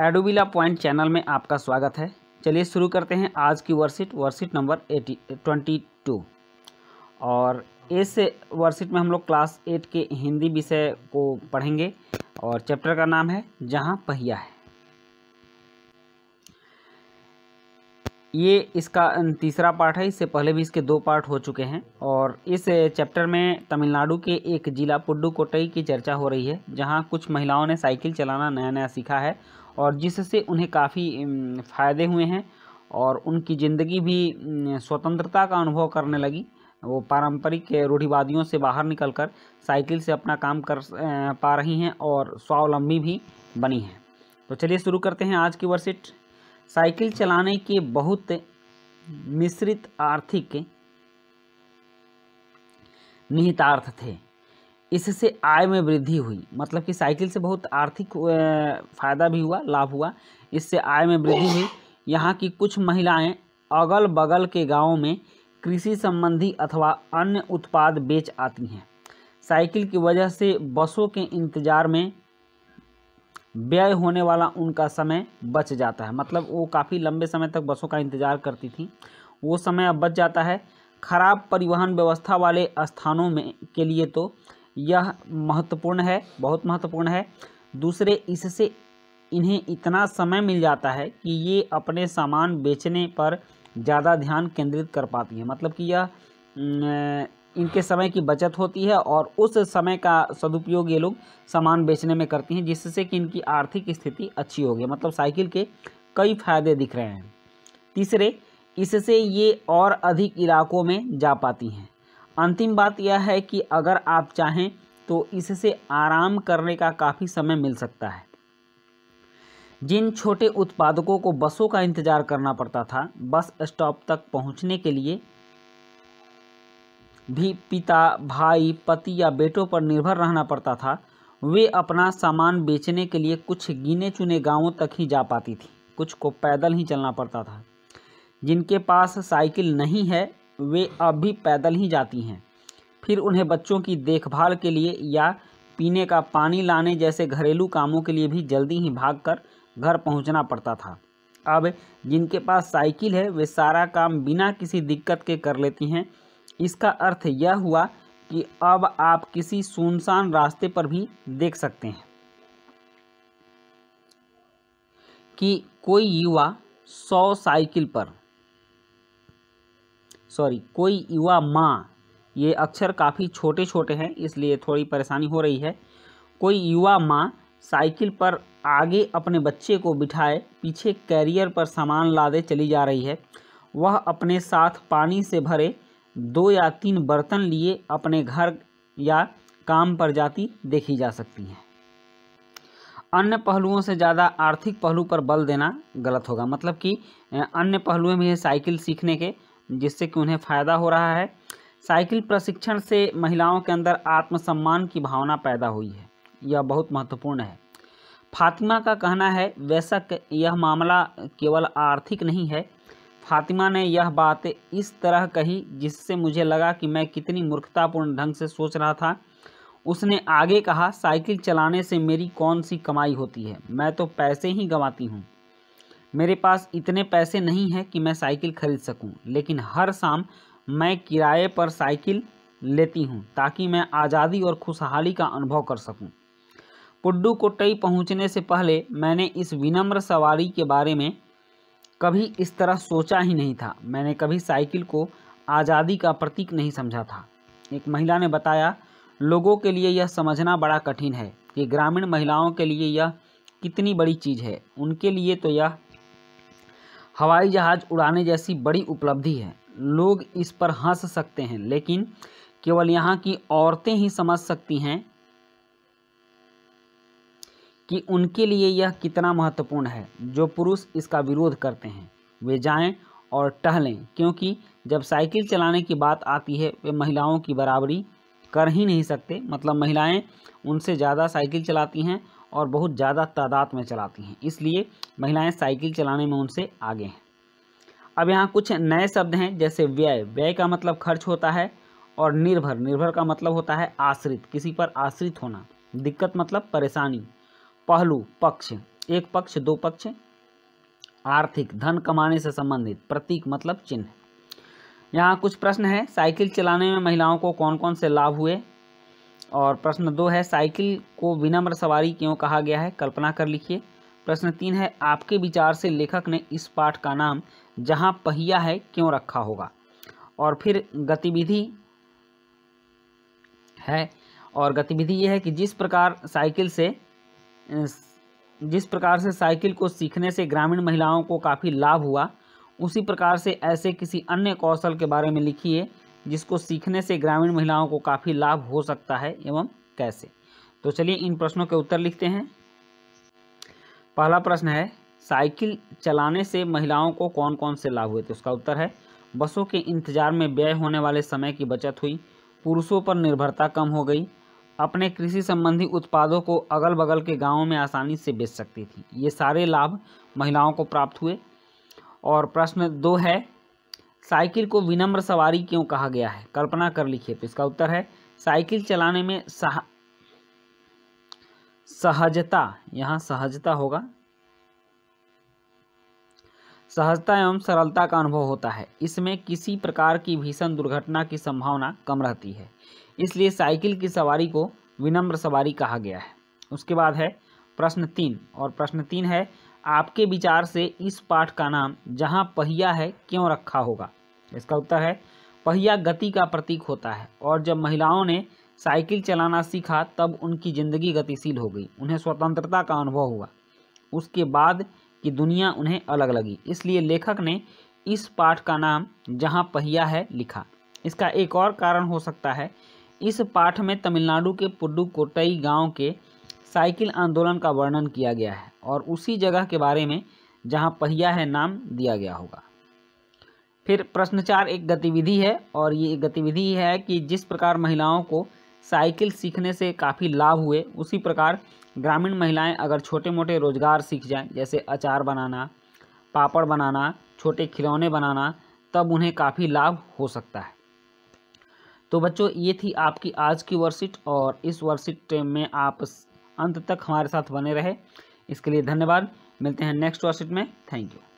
एडोबिला point channel में आपका स्वागत है चलिए शुरू करते हैं आज की worksheet worksheet number eighty twenty two और इस वर्कशीट में हम लोग क्लास एट के हिंदी विषय को पढ़ेंगे और चैप्टर का नाम है जहाँ पहिया है ये इसका अं, तीसरा पार्ट है इससे पहले भी इसके दो पार्ट हो चुके हैं और इस चैप्टर में तमिलनाडु के एक जिला पुडुकोटई की चर्चा हो रही है जहां कुछ महिलाओं ने साइकिल चलाना नया नया सीखा है और जिससे उन्हें काफ़ी अं, फ़ायदे हुए हैं और उनकी ज़िंदगी भी अं, स्वतंत्रता का अनुभव करने लगी वो पारंपरिक रूढ़िवादियों से बाहर निकलकर साइकिल से अपना काम कर पा रही हैं और स्वावलंबी भी बनी हैं तो चलिए शुरू करते हैं आज की वर्सिट साइकिल चलाने के बहुत मिश्रित आर्थिक निहितार्थ थे इससे आय में वृद्धि हुई मतलब कि साइकिल से बहुत आर्थिक फायदा भी हुआ लाभ हुआ इससे आय में वृद्धि हुई यहाँ की कुछ महिलाएं अगल बगल के गांवों में कृषि संबंधी अथवा अन्य उत्पाद बेच आती हैं साइकिल की वजह से बसों के इंतज़ार में व्यय होने वाला उनका समय बच जाता है मतलब वो काफ़ी लंबे समय तक बसों का इंतज़ार करती थी वो समय अब बच जाता है खराब परिवहन व्यवस्था वाले स्थानों में के लिए तो यह महत्वपूर्ण है बहुत महत्वपूर्ण है दूसरे इससे इन्हें इतना समय मिल जाता है कि ये अपने सामान बेचने पर ज़्यादा ध्यान केंद्रित कर पाती हैं मतलब कि यह इनके समय की बचत होती है और उस समय का सदुपयोग ये लोग सामान बेचने में करती हैं जिससे कि इनकी आर्थिक स्थिति अच्छी होगी मतलब साइकिल के कई फायदे दिख रहे हैं तीसरे इससे ये और अधिक इलाकों में जा पाती हैं अंतिम बात यह है कि अगर आप चाहें तो इससे आराम करने का काफ़ी समय मिल सकता है जिन छोटे उत्पादकों को बसों का इंतज़ार करना पड़ता था बस स्टॉप तक पहुंचने के लिए भी पिता भाई पति या बेटों पर निर्भर रहना पड़ता था वे अपना सामान बेचने के लिए कुछ गिने चुने गांवों तक ही जा पाती थी कुछ को पैदल ही चलना पड़ता था जिनके पास साइकिल नहीं है वे अब भी पैदल ही जाती हैं फिर उन्हें बच्चों की देखभाल के लिए या पीने का पानी लाने जैसे घरेलू कामों के लिए भी जल्दी ही कर घर पहुँचना पड़ता था अब जिनके पास साइकिल है वे सारा काम बिना किसी दिक्कत के कर लेती हैं इसका अर्थ यह हुआ कि अब आप किसी सुनसान रास्ते पर भी देख सकते हैं कि कोई युवा सौ साइकिल पर सॉरी कोई युवा माँ ये अक्षर काफ़ी छोटे छोटे हैं इसलिए थोड़ी परेशानी हो रही है कोई युवा माँ साइकिल पर आगे अपने बच्चे को बिठाए पीछे कैरियर पर सामान लादे चली जा रही है वह अपने साथ पानी से भरे दो या तीन बर्तन लिए अपने घर या काम पर जाती देखी जा सकती हैं अन्य पहलुओं से ज़्यादा आर्थिक पहलू पर बल देना गलत होगा मतलब कि अन्य पहलुएं भी हैं साइकिल सीखने के जिससे कि उन्हें फ़ायदा हो रहा है साइकिल प्रशिक्षण से महिलाओं के अंदर आत्मसम्मान की भावना पैदा हुई है यह बहुत महत्वपूर्ण है फातिमा का कहना है वैसा यह मामला केवल आर्थिक नहीं है फातिमा ने यह बात इस तरह कही जिससे मुझे लगा कि मैं कितनी मूर्खतापूर्ण ढंग से सोच रहा था उसने आगे कहा साइकिल चलाने से मेरी कौन सी कमाई होती है मैं तो पैसे ही गंवाती हूँ मेरे पास इतने पैसे नहीं हैं कि मैं साइकिल खरीद सकूं, लेकिन हर शाम मैं किराए पर साइकिल लेती हूं ताकि मैं आज़ादी और खुशहाली का अनुभव कर सकूं। पुड्डू कोटई पहुंचने से पहले मैंने इस विनम्र सवारी के बारे में कभी इस तरह सोचा ही नहीं था मैंने कभी साइकिल को आज़ादी का प्रतीक नहीं समझा था एक महिला ने बताया लोगों के लिए यह समझना बड़ा कठिन है कि ग्रामीण महिलाओं के लिए यह कितनी बड़ी चीज़ है उनके लिए तो यह हवाई जहाज़ उड़ाने जैसी बड़ी उपलब्धि है लोग इस पर हंस सकते हैं लेकिन केवल यहाँ की औरतें ही समझ सकती हैं कि उनके लिए यह कितना महत्वपूर्ण है जो पुरुष इसका विरोध करते हैं वे जाएं और टहलें क्योंकि जब साइकिल चलाने की बात आती है वे महिलाओं की बराबरी कर ही नहीं सकते मतलब महिलाएं उनसे ज़्यादा साइकिल चलाती हैं और बहुत ज़्यादा तादाद में चलाती हैं इसलिए महिलाएं साइकिल चलाने में उनसे आगे हैं अब यहाँ कुछ नए शब्द हैं जैसे व्यय व्यय का मतलब खर्च होता है और निर्भर निर्भर का मतलब होता है आश्रित किसी पर आश्रित होना दिक्कत मतलब परेशानी पहलू पक्ष एक पक्ष दो पक्ष आर्थिक धन कमाने से संबंधित प्रतीक मतलब चिन्ह यहाँ कुछ प्रश्न है साइकिल चलाने में महिलाओं को कौन कौन से लाभ हुए और प्रश्न दो है साइकिल को विनम्र सवारी क्यों कहा गया है कल्पना कर लिखिए प्रश्न तीन है आपके विचार से लेखक ने इस पाठ का नाम जहाँ पहिया है क्यों रखा होगा और फिर गतिविधि है और गतिविधि यह है कि जिस प्रकार साइकिल से जिस प्रकार से साइकिल को सीखने से ग्रामीण महिलाओं को काफ़ी लाभ हुआ उसी प्रकार से ऐसे किसी अन्य कौशल के बारे में लिखिए जिसको सीखने से ग्रामीण महिलाओं को काफ़ी लाभ हो सकता है एवं कैसे तो चलिए इन प्रश्नों के उत्तर लिखते हैं पहला प्रश्न है साइकिल चलाने से महिलाओं को कौन कौन से लाभ हुए थे तो उसका उत्तर है बसों के इंतजार में व्यय होने वाले समय की बचत हुई पुरुषों पर निर्भरता कम हो गई अपने कृषि संबंधी उत्पादों को अगल बगल के गांवों में आसानी से बेच सकती थी ये सारे लाभ महिलाओं को प्राप्त हुए और प्रश्न दो है साइकिल को विनम्र सवारी क्यों कहा गया है कल्पना कर लिखिए तो इसका उत्तर है साइकिल चलाने में सह सहजता यहाँ सहजता होगा सहजता एवं सरलता का अनुभव होता है इसमें किसी प्रकार की भीषण दुर्घटना की संभावना कम रहती है इसलिए साइकिल की सवारी को विनम्र सवारी कहा गया है उसके बाद है प्रश्न तीन और प्रश्न तीन है आपके विचार से इस पाठ का नाम जहाँ पहिया है क्यों रखा होगा इसका उत्तर है पहिया गति का प्रतीक होता है और जब महिलाओं ने साइकिल चलाना सीखा तब उनकी ज़िंदगी गतिशील हो गई उन्हें स्वतंत्रता का अनुभव हुआ उसके बाद कि दुनिया उन्हें अलग लगी इसलिए लेखक ने इस पाठ का नाम जहाँ पहिया है लिखा इसका एक और कारण हो सकता है इस पाठ में तमिलनाडु के पुडुकोटई गांव के साइकिल आंदोलन का वर्णन किया गया है और उसी जगह के बारे में जहाँ पहिया है नाम दिया गया होगा फिर प्रश्नचार एक गतिविधि है और ये गतिविधि है कि जिस प्रकार महिलाओं को साइकिल सीखने से काफ़ी लाभ हुए उसी प्रकार ग्रामीण महिलाएं अगर छोटे मोटे रोजगार सीख जाएं जैसे अचार बनाना पापड़ बनाना छोटे खिलौने बनाना तब उन्हें काफ़ी लाभ हो सकता है तो बच्चों ये थी आपकी आज की वर्कशीट और इस वर्कशीट में आप अंत तक हमारे साथ बने रहे इसके लिए धन्यवाद मिलते हैं नेक्स्ट वर्कशीट में थैंक यू